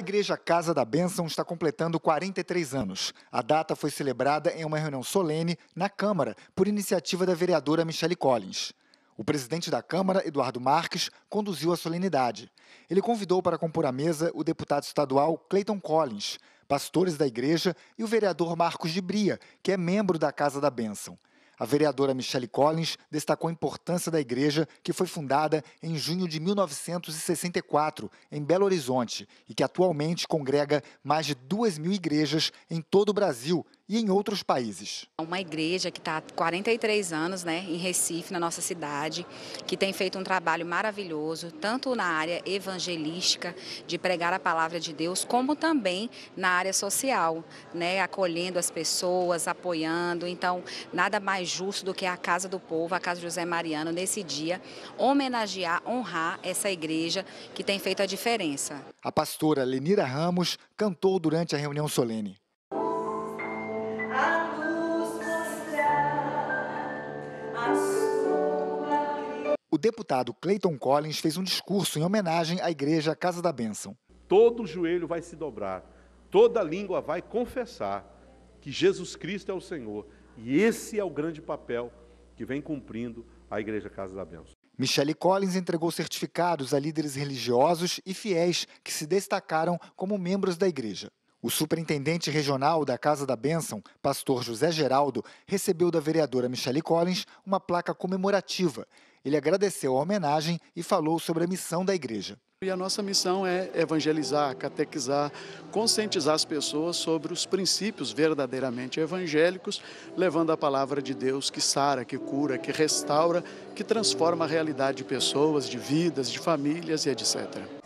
Igreja Casa da Bênção está completando 43 anos. A data foi celebrada em uma reunião solene na Câmara por iniciativa da vereadora Michele Collins. O presidente da Câmara, Eduardo Marques, conduziu a solenidade. Ele convidou para compor a mesa o deputado estadual Clayton Collins, pastores da igreja e o vereador Marcos de Bria, que é membro da Casa da Bênção. A vereadora Michelle Collins destacou a importância da igreja que foi fundada em junho de 1964, em Belo Horizonte, e que atualmente congrega mais de 2 mil igrejas em todo o Brasil e em outros países. É uma igreja que está há 43 anos né, em Recife, na nossa cidade, que tem feito um trabalho maravilhoso, tanto na área evangelística, de pregar a palavra de Deus, como também na área social, né, acolhendo as pessoas, apoiando. Então, nada mais justo do que a Casa do Povo, a Casa José Mariano, nesse dia, homenagear, honrar essa igreja que tem feito a diferença. A pastora Lenira Ramos cantou durante a reunião solene. deputado Clayton Collins fez um discurso em homenagem à Igreja Casa da Bênção. Todo joelho vai se dobrar, toda língua vai confessar que Jesus Cristo é o Senhor. E esse é o grande papel que vem cumprindo a Igreja Casa da Bênção. Michele Collins entregou certificados a líderes religiosos e fiéis que se destacaram como membros da igreja. O superintendente regional da Casa da Bênção, pastor José Geraldo, recebeu da vereadora Michele Collins uma placa comemorativa ele agradeceu a homenagem e falou sobre a missão da igreja. E a nossa missão é evangelizar, catequizar, conscientizar as pessoas sobre os princípios verdadeiramente evangélicos, levando a palavra de Deus que sara, que cura, que restaura, que transforma a realidade de pessoas, de vidas, de famílias e etc.